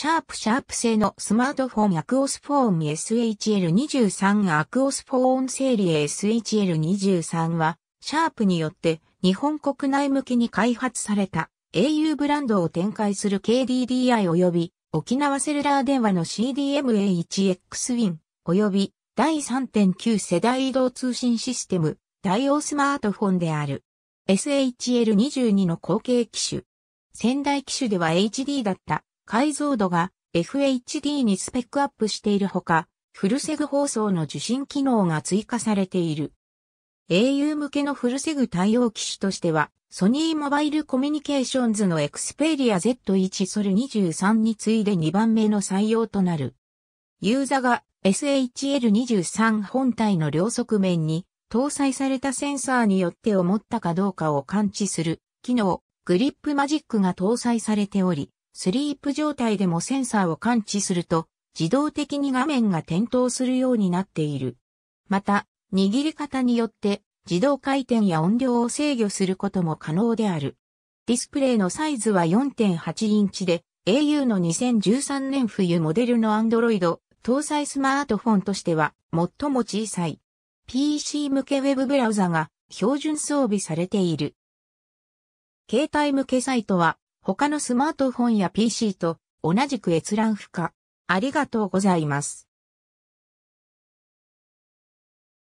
シャープシャープ製のスマートフォンアクオスフォーム SHL23 アクオスフォーンセリエ SHL23 は、シャープによって日本国内向けに開発された au ブランドを展開する KDDI 及び沖縄セルラー電話の CDMA1XWIN 及び第3.9世代移動通信システム対応スマートフォンである SHL22 の後継機種。仙台機種では HD だった解像度が FHD にスペックアップしているほか、フルセグ放送の受信機能が追加されている。au 向けのフルセグ対応機種としては、ソニーモバイルコミュニケーションズのエクスペリア Z1 ソル23に次いで2番目の採用となる。ユーザが SHL23 本体の両側面に搭載されたセンサーによって思ったかどうかを感知する機能グリップマジックが搭載されており、スリープ状態でもセンサーを感知すると、自動的に画面が点灯するようになっている。また、握り方によって自動回転や音量を制御することも可能である。ディスプレイのサイズは4.8インチで、au の2013年冬モデルの Android 搭載スマートフォンとしては最も小さい PC 向けウェブブラウザが標準装備されている。携帯向けサイトは他のスマートフォンや PC と同じく閲覧不可。ありがとうございます。